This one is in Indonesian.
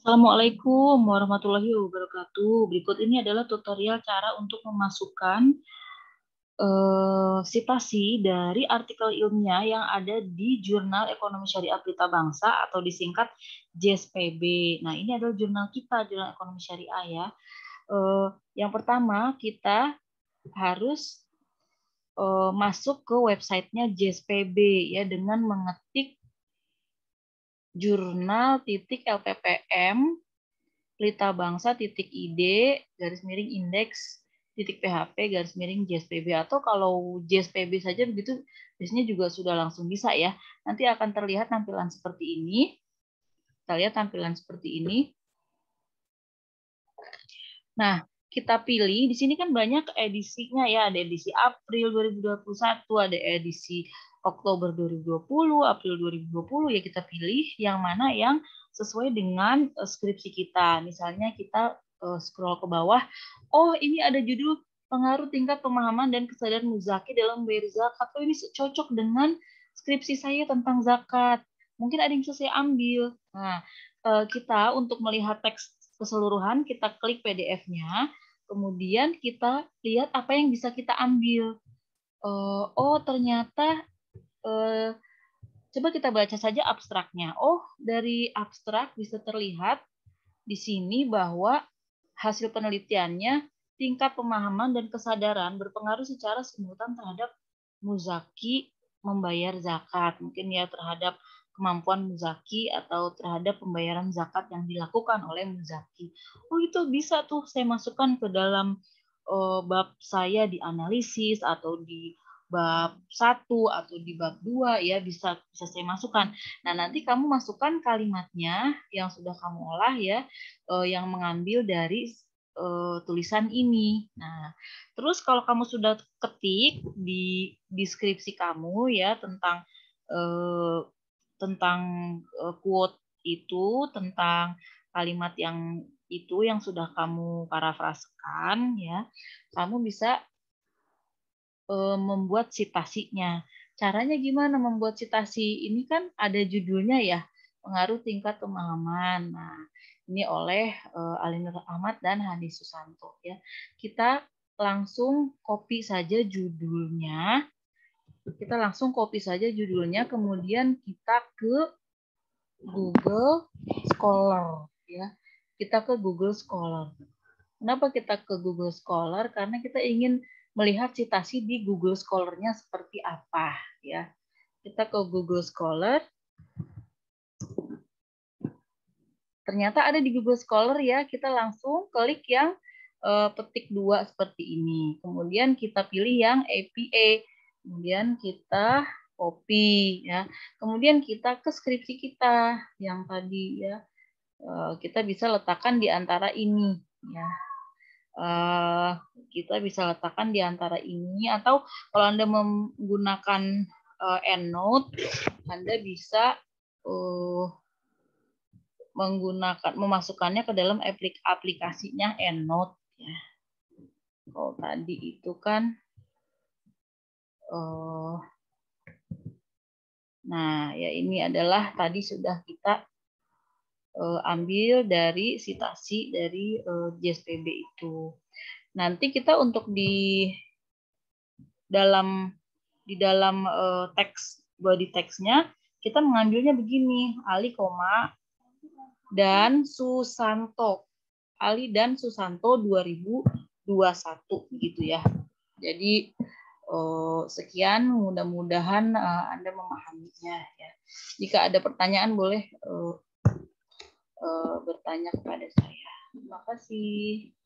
Assalamualaikum warahmatullahi wabarakatuh. Berikut ini adalah tutorial cara untuk memasukkan uh, eh, sitasi dari artikel ilmiah yang ada di Jurnal Ekonomi Syariah Pelita Bangsa atau disingkat JSPB. Nah, ini adalah jurnal kita, Jurnal Ekonomi Syariah ya. Uh, yang pertama, kita harus uh, masuk ke websitenya JSPB ya dengan mengetik jurnal titik LPPM lita Bangsa titik ID garis miring indeks titik PHP garis miring JSPB atau kalau JSPB saja begitu biasanya juga sudah langsung bisa ya. Nanti akan terlihat tampilan seperti ini. Kita lihat tampilan seperti ini. Nah, kita pilih di sini kan banyak edisinya ya, ada edisi April 2021, ada edisi Oktober 2020, April 2020 ya kita pilih yang mana yang sesuai dengan eh, skripsi kita. Misalnya kita eh, scroll ke bawah, oh ini ada judul pengaruh tingkat pemahaman dan kesadaran muzaki dalam bayar zakat. Oh ini cocok dengan skripsi saya tentang zakat. Mungkin ada yang bisa saya ambil. Nah, eh, kita untuk melihat teks keseluruhan, kita klik PDF-nya, kemudian kita lihat apa yang bisa kita ambil. Oh ternyata eh, coba kita baca saja abstraknya. Oh, dari abstrak bisa terlihat di sini bahwa hasil penelitiannya tingkat pemahaman dan kesadaran berpengaruh secara simultan terhadap muzaki membayar zakat. Mungkin ya terhadap kemampuan muzaki atau terhadap pembayaran zakat yang dilakukan oleh muzaki. Oh itu bisa tuh saya masukkan ke dalam eh, bab saya di analisis atau di bab 1 atau di bab 2 ya bisa bisa saya masukkan. Nah, nanti kamu masukkan kalimatnya yang sudah kamu olah ya eh, yang mengambil dari uh, tulisan ini. Nah, terus kalau kamu sudah ketik di deskripsi kamu ya tentang uh, tentang uh, quote itu, tentang kalimat yang itu yang sudah kamu parafrasekan ya, kamu bisa Eh, membuat citasinya. Caranya gimana membuat citasi? Ini kan ada judulnya ya, pengaruh tingkat pemahaman. Nah, ini oleh eh, Alinur Ahmad dan Hani Susanto ya. Kita langsung copy saja judulnya. Kita langsung copy saja judulnya, kemudian kita ke Google Scholar ya. Kita ke Google Scholar. Kenapa kita ke Google Scholar? Karena kita ingin melihat citasi di Google Scholar-nya seperti apa ya. Kita ke Google Scholar. Ternyata ada di Google Scholar ya, kita langsung klik yang uh, petik dua seperti ini. Kemudian kita pilih yang APA. Kemudian kita copy ya. Kemudian kita ke skripsi kita yang tadi ya. Uh, kita bisa letakkan di antara ini ya uh, kita bisa letakkan di antara ini atau kalau Anda menggunakan uh, EndNote, Anda bisa uh, menggunakan memasukkannya ke dalam aplik aplikasinya EndNote ya. Kalau tadi itu kan uh, Nah, ya ini adalah tadi sudah kita uh, ambil dari sitasi dari uh, eh, JSPB itu. Nanti kita untuk di dalam di dalam uh, teks body teksnya kita mengambilnya begini Ali koma dan Susanto Ali dan Susanto 2021 gitu ya jadi uh, sekian mudah-mudahan uh, anda memahaminya ya jika ada pertanyaan boleh uh, Eh, bertanya kepada saya. Terima kasih.